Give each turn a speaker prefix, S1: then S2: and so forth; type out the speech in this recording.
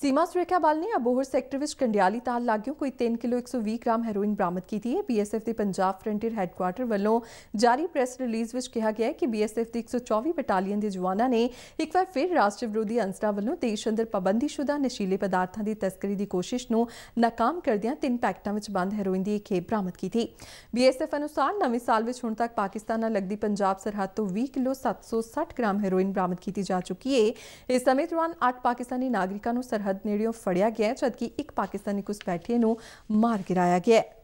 S1: सीमा सुरेखावाल ने अबोहर सेक्टर ਵਿੱਚ ਕੰਡਿਆਲੀ ਤਾਲ ਲਾਗਿਓਂ ਕੋਈ 3 ਕਿਲੋ 120 ਗ੍ਰਾਮ ਹੈਰੋਇਨ ਬਰਾਮਦ ਕੀਤੀ ਹੈ ਬੀਐਸਐਫ ਦੇ ਪੰਜਾਬ ਫਰੰਟੀਅਰ ਹੈੱਡਕੁਆਰਟਰ ਵੱਲੋਂ ਜਾਰੀ ਪ੍ਰੈਸ ਰਿਲੀਜ਼ ਵਿੱਚ ਕਿਹਾ ਗਿਆ ਹੈ ਕਿ ਬੀਐਸਐਫ ਦੀ 124 ਬਟਾਲੀਅਨ ਦੇ ਜਵਾਨਾਂ ਨੇ ਇੱਕ ਵਾਰ ਫਿਰ ਰਾਸ਼ਟਰ ਵਿਰੋਧੀ ਅੰਸਰਾਂ ਵੱਲੋਂ ਦੇਸ਼ ਅੰਦਰ ਪਾਬੰਦੀशुदा ਨਸ਼ੀਲੇ ਪਦਾਰਥਾਂ ਦੀ ਤਸਕਰੀ ਦੀ ਕੋਸ਼ਿਸ਼ ਨੂੰ ਨਾਕਾਮ ਕਰਦਿਆਂ ਤਿੰਨ ਪੈਕਟਾਂ ਵਿੱਚ ਬੰਦ ਹੈਰੋਇਨ ਦੀ ਇੱਕ ਖੇਪ ਬਰਾਮਦ ਕੀਤੀ ਬੀਐਸਐਫ ਅਨੁਸਾਰ ਨਵੇਂ ਸਾਲ ਵਿੱਚ ਹੁਣ ਤੱਕ ਪਾਕਿਸਤਾਨ ਨਾਲ ਲੱਗਦੀ ਪੰਜਾਬ ਸਰਹੱਦ ਤੋਂ 20 ਕਿਲੋ 760 ਗ੍ਰਾਮ ਹੈਰੋਇਨ ਬਰਾਮਦ ਕੀਤੀ ਜਾ ਚੁੱਕੀ ਹੈ ਇਸ ਸਮੇਂ ਦੌਰਾਨ 8 ਪਾਕਿਸਤਾਨੀ ਨਾਗਰਿਕਾਂ ਨੂੰ सरहद नेड़ियों फड़िया गया जबकि एक पाकिस्तानी घुसपैठिए मार गिराया गया है